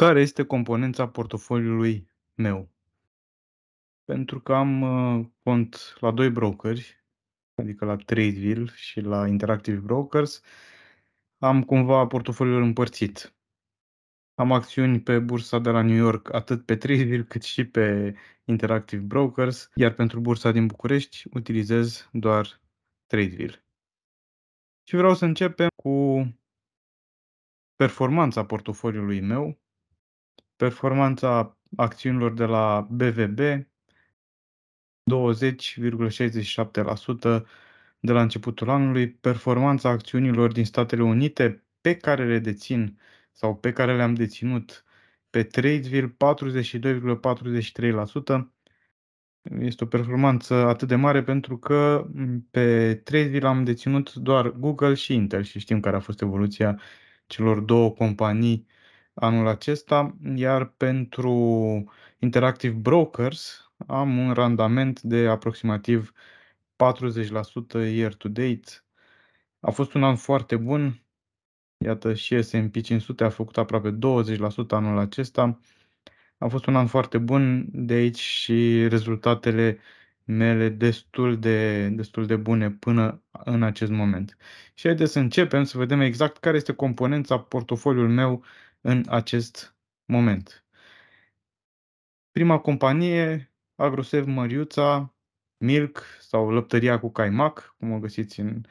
care este componența portofoliului meu. Pentru că am uh, cont la doi brokeri, adică la Tradeville și la Interactive Brokers, am cumva portofoliul împărțit. Am acțiuni pe bursa de la New York, atât pe Tradeville cât și pe Interactive Brokers, iar pentru bursa din București utilizez doar Tradeville. Și vreau să începem cu performanța portofoliului meu performanța acțiunilor de la BVB 20,67% de la începutul anului, performanța acțiunilor din Statele Unite pe care le dețin sau pe care le-am deținut pe 3,42,43%. Este o performanță atât de mare pentru că pe 3 am deținut doar Google și Intel și știm care a fost evoluția celor două companii uh, anul acesta, iar pentru Interactive Brokers am un randament de aproximativ 40% year to date. A fost un an foarte bun. Iată și S&P 500 a făcut aproape 20% anul acesta. A fost un an foarte bun de aici și rezultatele mele destul de, destul de bune până în acest moment. Și haideți să începem să vedem exact care este componența portofoliul meu în acest moment. Prima companie, Agrosev Măriuța, Milk sau Lăptăria cu Caimac, cum o găsiți în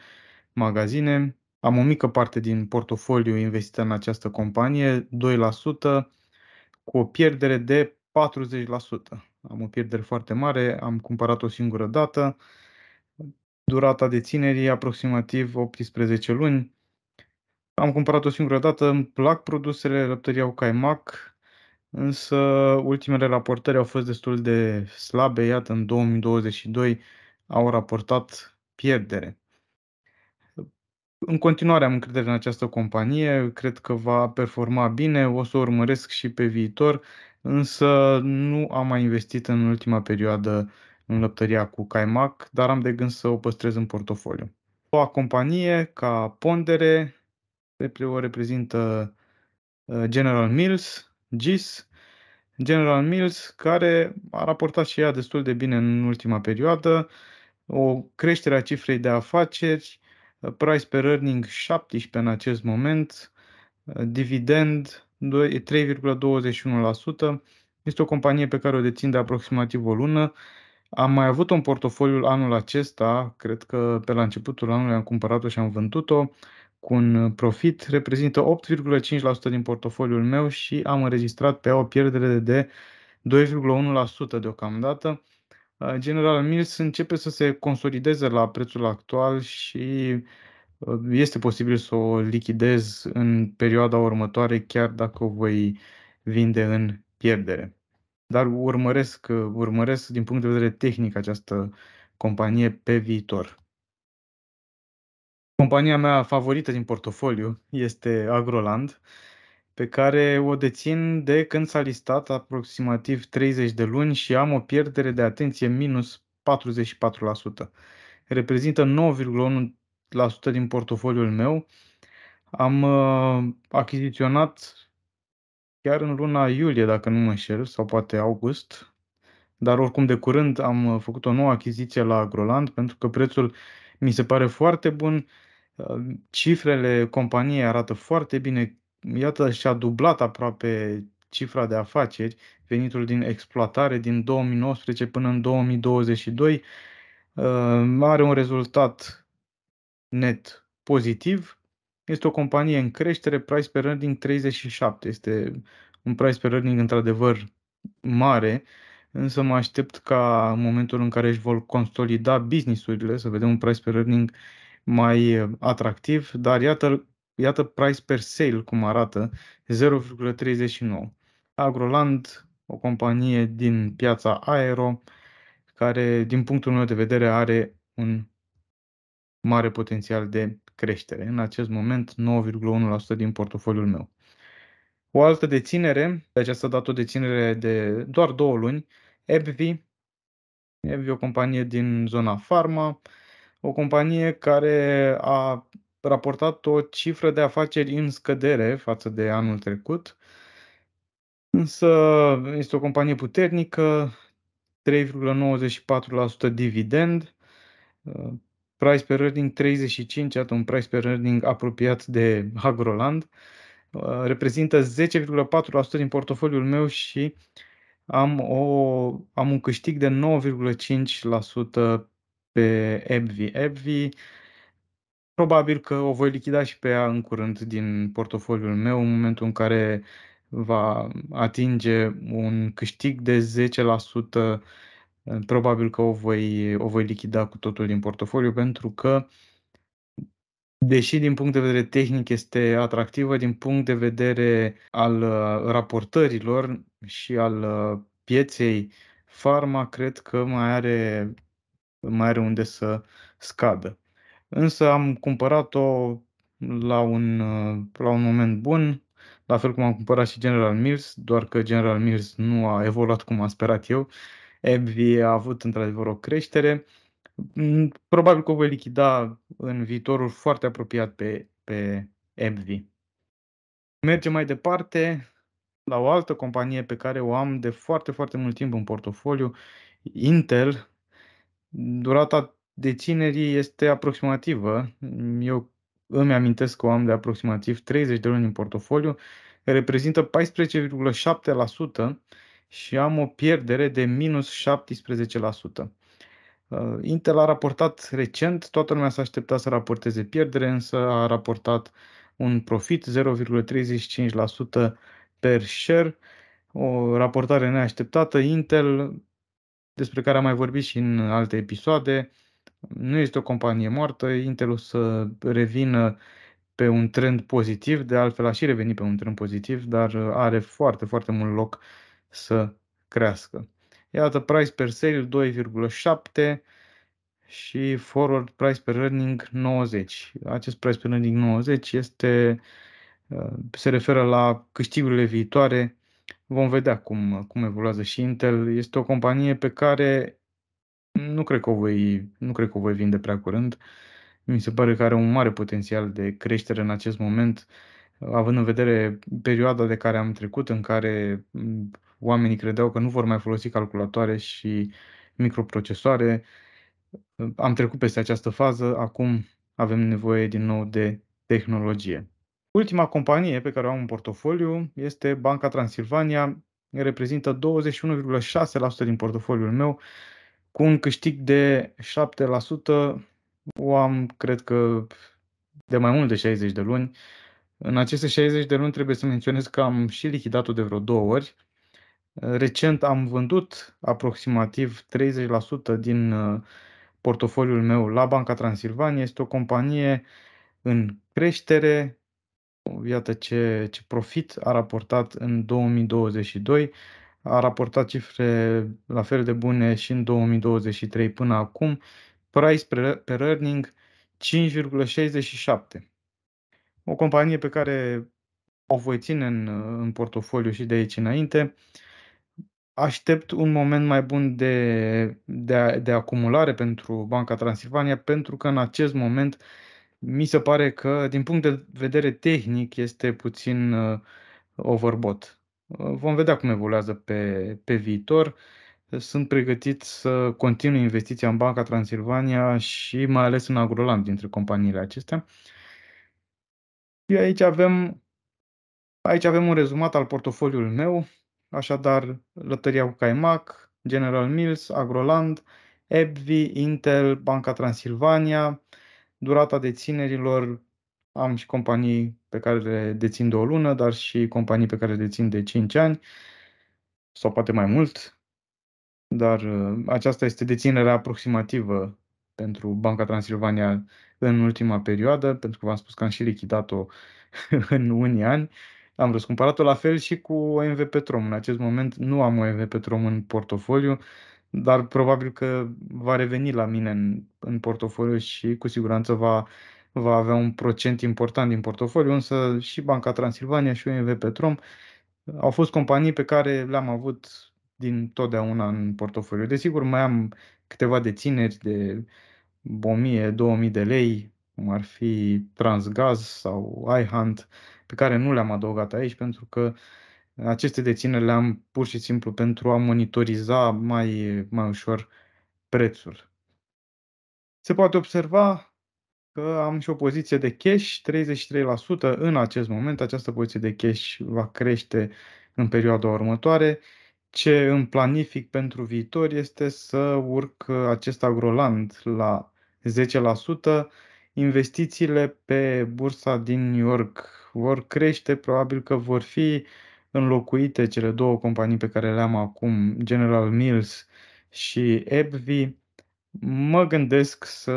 magazine. Am o mică parte din portofoliu investită în această companie, 2%, cu o pierdere de 40%. Am o pierdere foarte mare, am cumpărat o singură dată, durata deținerii aproximativ 18 luni, am cumpărat o singură dată, îmi plac produsele, lăptării au caimac, însă ultimele raportări au fost destul de slabe, iată în 2022 au raportat pierdere. În continuare am încredere în această companie, cred că va performa bine, o să o urmăresc și pe viitor, însă nu am mai investit în ultima perioadă în lăptăria cu caimac, dar am de gând să o păstrez în portofoliu. O companie ca pondere o reprezintă uh, General Mills, GIS, General Mills, care a raportat și ea destul de bine în ultima perioadă, o creștere a cifrei de afaceri, uh, price per earning 17 în acest moment, uh, dividend 3,21%, este o companie pe care o dețin de aproximativ o lună. Am mai avut-o în portofoliul anul acesta, cred că pe la începutul anului am cumpărat-o și am vândut-o cu un uh, profit, reprezintă 8,5% din portofoliul meu și am înregistrat pe ea o pierdere de 2,1% deocamdată. Uh, General Mills începe să se consolideze la prețul actual și uh, este posibil să o lichidez în perioada următoare, chiar dacă o voi vinde în pierdere. Dar urmăresc, urmăresc din punct de vedere tehnic această companie pe viitor. Compania mea favorită din portofoliu este Agroland, pe care o dețin de când s-a listat aproximativ 30 de luni și am o pierdere de atenție minus 44%. Reprezintă 9,1% din portofoliul meu. Am uh, achiziționat chiar în luna iulie, dacă nu mă înșel, sau poate august, dar oricum de curând am uh, făcut o nouă achiziție la Agroland pentru că prețul mi se pare foarte bun Cifrele companiei arată foarte bine. Iată, și-a dublat aproape cifra de afaceri, venitul din exploatare din 2019 până în 2022. Are un rezultat net pozitiv. Este o companie în creștere, price per earning 37. Este un price per earning într-adevăr mare, însă mă aștept ca în momentul în care își vor consolida businessurile să vedem un price per earning uh, mai eh, atractiv, dar iată, iată price per sale cum arată, 0,39. Agroland, o companie din piața aero, care din punctul meu de vedere are un mare potențial de creștere. În acest moment 9,1% din portofoliul meu. O altă deținere, de această dată o deținere de doar două luni, EBV, EBV o companie din zona farma, o companie care a raportat o cifră de afaceri în scădere față de anul trecut, însă este o companie puternică, 3,94% dividend, uh, price per earning 35, atât un price per earning apropiat de Agroland, uh, reprezintă 10,4% din portofoliul meu și am, o, am un câștig de 9,5% pe EBVI. EBVI probabil că o voi lichida și pe ea în curând din portofoliul meu în momentul în care va atinge un câștig de 10%, probabil că o voi, o voi lichida cu totul din portofoliu pentru că Deși din punct de vedere tehnic este atractivă, din punct de vedere al uh, raportărilor și al uh, pieței, Farma cred că mai are mai are unde să scadă. Însă am cumpărat-o la un, la un moment bun, la fel cum am cumpărat și General Mills, doar că General Mills nu a evoluat cum am sperat eu. Ebvi a avut într-adevăr o creștere. Mm, probabil că o voi lichida în viitorul foarte apropiat pe, pe Ebvi. Mergem mai departe la o altă companie pe care o am de foarte, foarte mult timp în portofoliu, Intel, durata deținerii este aproximativă. Eu îmi amintesc că o am de aproximativ 30 de luni în portofoliu, reprezintă 14,7% și am o pierdere de minus 17%. Uh, Intel a raportat recent, toată lumea s-a așteptat să raporteze pierdere, însă a raportat un profit 0,35% per share, o raportare neașteptată. Intel despre care am mai vorbit și în alte episoade. Nu este o companie moartă, Intel o să revină pe un trend pozitiv, de altfel a și revenit pe un trend pozitiv, dar uh, are foarte, foarte mult loc să crească. Iată, price per sale 2,7 și forward price per earning 90. Acest price per earning 90 este, uh, se referă la câștigurile viitoare Vom vedea cum, cum evoluează și Intel. Este o companie pe care nu cred că o voi, nu cred că o voi vinde prea curând. Mi se pare că are un mare potențial de creștere în acest moment, având în vedere perioada de care am trecut, în care mm, oamenii credeau că nu vor mai folosi calculatoare și microprocesoare. Am trecut peste această fază, acum avem nevoie din nou de tehnologie. Ultima companie pe care o am în portofoliu este Banca Transilvania, reprezintă 21,6% din portofoliul meu, cu un câștig de 7%, o am, cred că, de mai mult de 60 de luni. În aceste 60 de luni trebuie să menționez că am și lichidat-o de vreo două ori. Recent am vândut aproximativ 30% din uh, portofoliul meu la Banca Transilvania. Este o companie în creștere, iată ce, ce profit a raportat în 2022, a raportat cifre la fel de bune și în 2023 până acum, price per earning 5,67. O companie pe care o voi ține în, în portofoliu și de aici înainte. Aștept un moment mai bun de, de, de acumulare pentru Banca Transilvania, pentru că în acest moment uh, mi se pare că, din punct de vedere tehnic, este puțin uh, overbot. Uh, vom vedea cum evoluează pe, pe viitor. Sunt pregătit să continui investiția în Banca Transilvania și mai ales în Agroland dintre companiile acestea. și Aici avem, aici avem un rezumat al portofoliului meu, așadar Lătăria cu Caimac, General Mills, Agroland, EBVI, Intel, Banca Transilvania, uh, durata deținerilor am și companii pe care le dețin de o lună, dar și companii pe care le dețin de 5 ani sau poate mai mult, dar uh, aceasta este deținerea aproximativă pentru Banca Transilvania în ultima perioadă, pentru că v-am spus că am și lichidat-o în unii ani. Am răscumpărat-o la fel și cu OMV Petrom. În acest moment nu am OMV Petrom în portofoliu, dar probabil că va reveni la mine în, în portofoliu și cu siguranță va, va avea un procent important din portofoliu, însă și Banca Transilvania și UMV Petrom uh, au fost companii pe care le-am avut din totdeauna în portofoliu. Desigur, mai am câteva dețineri de 1000-2000 de lei, cum ar fi Transgaz sau iHunt, pe care nu le-am adăugat aici pentru că uh, aceste deținere le-am pur și simplu pentru a monitoriza mai, mai ușor prețul. Se poate observa că am și o poziție de cash, 33% în acest moment. Această poziție de cash va crește în perioada următoare. Ce îmi planific pentru viitor este să urc acest agroland la 10%. Investițiile pe bursa din New York vor crește, probabil că vor fi uh, înlocuite cele două companii pe care le am acum, General Mills și Ebvi, mă gândesc să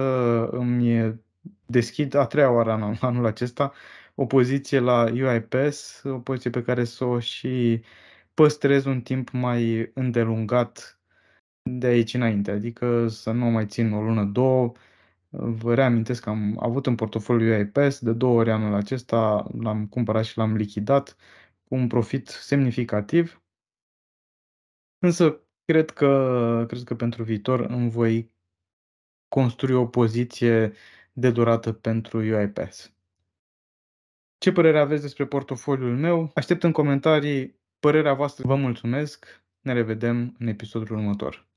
îmi deschid a treia oară în anul acesta o poziție la UiPass, o poziție pe care să o și păstrez un timp mai îndelungat de aici înainte, adică să nu mai țin o lună, două. Vă reamintesc că am avut în portofoliu UiPass de două ori anul acesta, l-am cumpărat și l-am lichidat cu un profit semnificativ, însă cred că, cred că pentru viitor îmi voi construi o poziție de durată pentru UiPass. Ce părere aveți despre portofoliul meu? Aștept în comentarii părerea voastră. Vă mulțumesc. Ne revedem în episodul următor.